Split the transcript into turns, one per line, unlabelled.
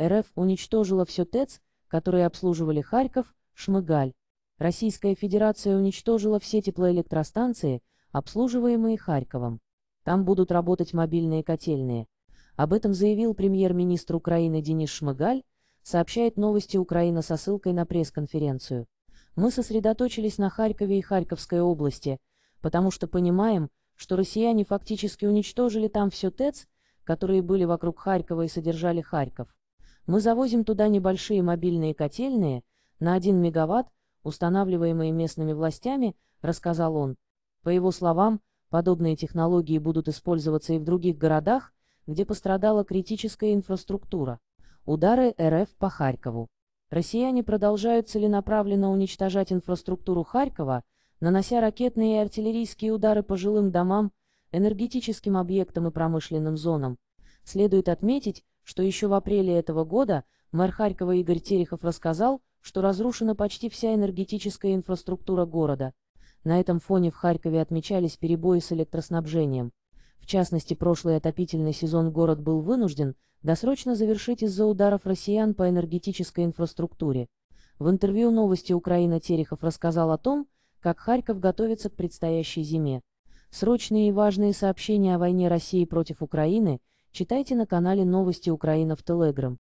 РФ уничтожила все ТЭЦ, которые обслуживали Харьков, Шмыгаль. Российская Федерация уничтожила все теплоэлектростанции, обслуживаемые Харьковом. Там будут работать мобильные котельные. Об этом заявил премьер-министр Украины Денис Шмыгаль, сообщает новости Украина со ссылкой на пресс-конференцию. Мы сосредоточились на Харькове и Харьковской области, потому что понимаем, что россияне фактически уничтожили там все ТЭЦ, которые были вокруг Харькова и содержали Харьков. Мы завозим туда небольшие мобильные котельные на 1 мегаватт, устанавливаемые местными властями, рассказал он. По его словам, подобные технологии будут использоваться и в других городах, где пострадала критическая инфраструктура. Удары РФ по Харькову. Россияне продолжают целенаправленно уничтожать инфраструктуру Харькова, нанося ракетные и артиллерийские удары по жилым домам, энергетическим объектам и промышленным зонам. Следует отметить, что еще в апреле этого года мэр Харькова Игорь Терехов рассказал, что разрушена почти вся энергетическая инфраструктура города. На этом фоне в Харькове отмечались перебои с электроснабжением. В частности, прошлый отопительный сезон город был вынужден досрочно завершить из-за ударов россиян по энергетической инфраструктуре. В интервью «Новости Украина» Терехов рассказал о том, как Харьков готовится к предстоящей зиме. Срочные и важные сообщения о войне России против Украины – читайте на канале Новости Украина в Телеграм,